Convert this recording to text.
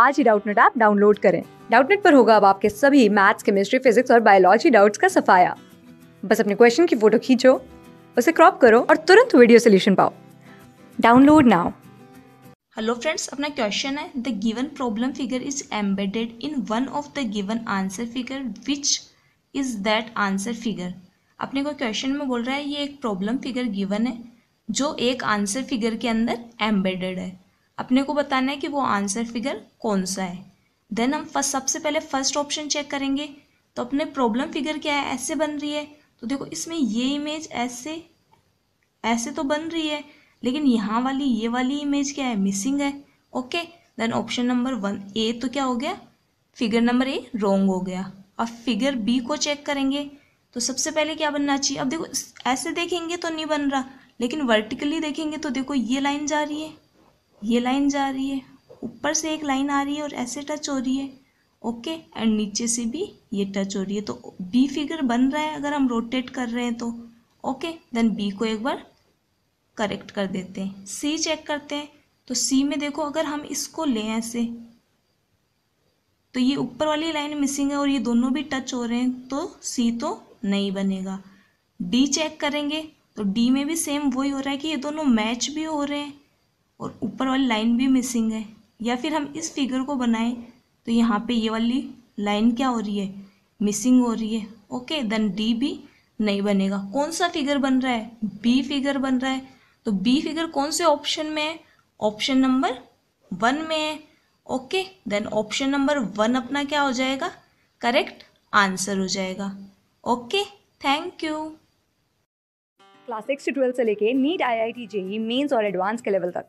आज ही Doubtnut app download करें डाउटनेट पर होगा अब आपके सभी मैथ्स केमिस्ट्री फिजिक्स और बायोलॉजी डाउट्स का सफाया बस अपने क्वेश्चन की फोटो खींचो उसे क्रॉप करो और तुरंत वीडियो सोल्यूशन पाओ डाउनलोड नाउ हेलो फ्रेंड्स अपना क्वेश्चन है the given problem figure is embedded in one of the given answer figure which is that answer figure अपने को क्वेश्चन में बोल रहा है ये एक प्रॉब्लम फिगर गिवन है जो एक आंसर फिगर के अंदर एम्बेडेड है अपने को बताना है कि वो आंसर फिगर कौन सा है देन हम फर्स्ट सबसे पहले फर्स्ट ऑप्शन चेक करेंगे तो अपने प्रॉब्लम फिगर क्या है ऐसे बन रही है तो देखो इसमें ये इमेज ऐसे ऐसे तो बन रही है लेकिन यहाँ वाली ये वाली इमेज क्या है मिसिंग है okay then option number one A तो क्या हो गया फिगर नंबर ए रोंग हो गया अब फिगर बी को चेक करेंगे तो सबसे पहले क्या बनना चाहिए अब देखो ऐसे देखेंगे तो नहीं बन रहा लेकिन वर्टिकली देखेंगे तो देखो ये लाइन जा रही है ये लाइन जा रही है ऊपर से एक लाइन आ रही है और ऐसे टच हो रही है ओके एंड नीचे से भी ये टच हो रही है तो बी फिगर बन रहा है अगर हम रोटेट कर रहे हैं तो ओके देन बी को एक बार करेक्ट कर देते हैं सी चेक करते हैं तो सी में देखो अगर हम इसको लें ऐसे तो ये ऊपर वाली लाइन मिसिंग है और ये दोनों भी टच हो रहे हैं तो सी तो नहीं बनेगा डी चेक करेंगे तो डी में भी सेम वही हो रहा है कि ये दोनों मैच भी हो रहे हैं और ऊपर वाली लाइन भी मिसिंग है या फिर हम इस फिगर को बनाएं तो यहाँ पे ये वाली लाइन क्या हो रही है मिसिंग हो रही है ओके देन डी भी नहीं बनेगा कौन सा फिगर बन रहा है बी फिगर बन रहा है तो बी फिगर कौन से ऑप्शन में है ऑप्शन नंबर वन में है okay then option number one अपना क्या हो जाएगा करेक्ट आंसर हो जाएगा okay thank you class six से ट्वेल्थ से लेके NEET I I T JEE mains और एडवांस के लेवल तक